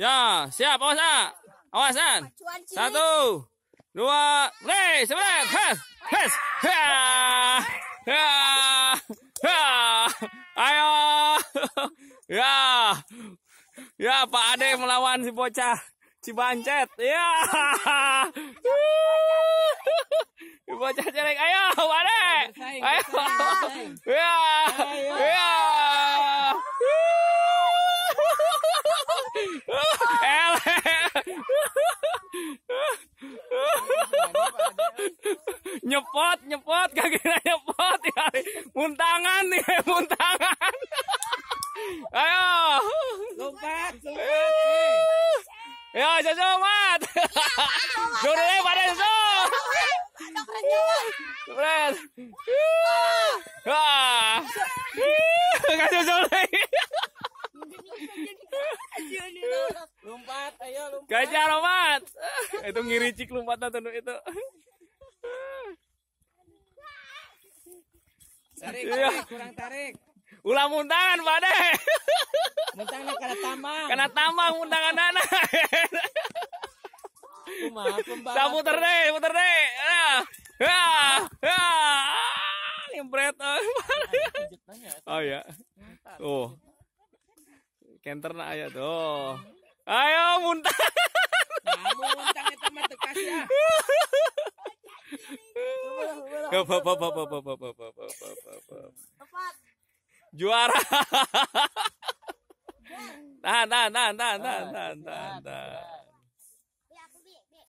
Ya, siap, awas, ah. Awas, ah. Satu, dua, play, sebelah, hes, hes, ya. ya. ya. ayo, ya, ya, Pak Ade melawan si bocah Cibancet, ya, si bocah jelek, ayo, Pak Ade, ayo, ya, ya. nyepot nyepot kaki nyepot ya muntangan nih muntangan ayo lompat ya jojo mat jodohnya pada jojo keren wah gak jojo lompat ayo lompat gajah lompat itu ngiricik lompat nonton itu Tarik, iya. tarik, kurang tarik. Ulah mundangan, Pak De. Muntang kena tambang. Kena tambang mundangan anak. Maaf, Mbak. puter deh, puter deh. Ah. Ah. Ah. Lempret. Oh iya. ya. Oh. Kenter nak ayat tuh. Ayo muntah. Apa apa apa apa apa apa apa apa apa Juara. nah, nah, nah, nah, nah, nah, nah.